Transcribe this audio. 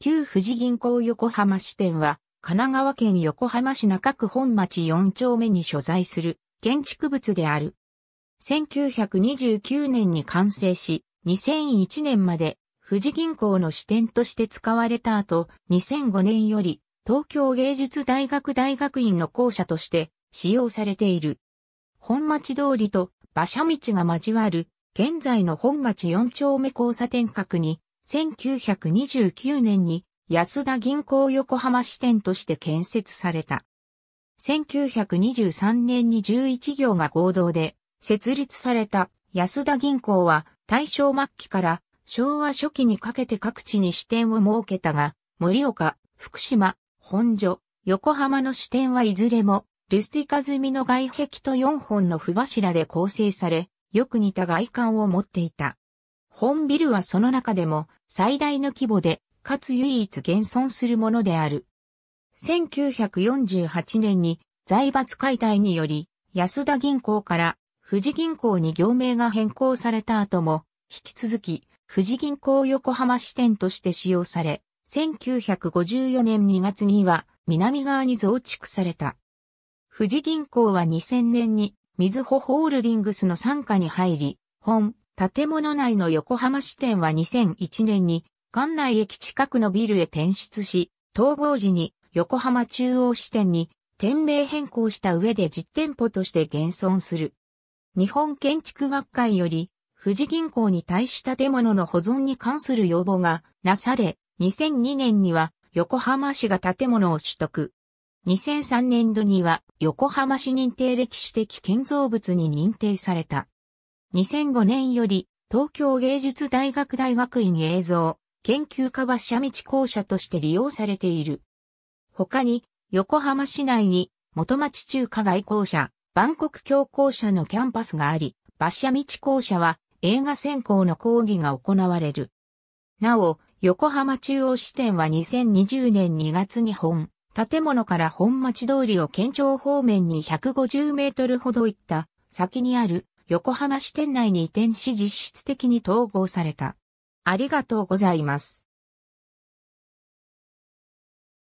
旧富士銀行横浜支店は、神奈川県横浜市中区本町4丁目に所在する建築物である。1929年に完成し、2001年まで富士銀行の支店として使われた後、2005年より東京芸術大学大学院の校舎として使用されている。本町通りと馬車道が交わる現在の本町4丁目交差点角に1929年に安田銀行横浜支店として建設された。1923年に11行が合同で設立された安田銀行は大正末期から昭和初期にかけて各地に支店を設けたが、盛岡、福島、本所、横浜の支店はいずれも、ルスティカ済みの外壁と4本の不柱で構成され、よく似た外観を持っていた。本ビルはその中でも最大の規模で、かつ唯一現存するものである。1948年に財閥解体により、安田銀行から富士銀行に業名が変更された後も、引き続き富士銀行横浜支店として使用され、1954年2月には南側に増築された。富士銀行は2000年に水穂ホールディングスの傘下に入り、本、建物内の横浜支店は2001年に、館内駅近くのビルへ転出し、統合時に横浜中央支店に店名変更した上で実店舗として現存する。日本建築学会より、富士銀行に対し建物の保存に関する要望がなされ、2002年には横浜市が建物を取得。2003年度には横浜市認定歴史的建造物に認定された。2005年より東京芸術大学大学院映像研究科は社道校舎として利用されている。他に横浜市内に元町中華街校舎、万国教校舎のキャンパスがあり、馬車道校舎は映画専攻の講義が行われる。なお、横浜中央支店は2020年2月に本、建物から本町通りを県庁方面に150メートルほど行った先にある横浜市店内に移転し実質的に統合された。ありがとうございます。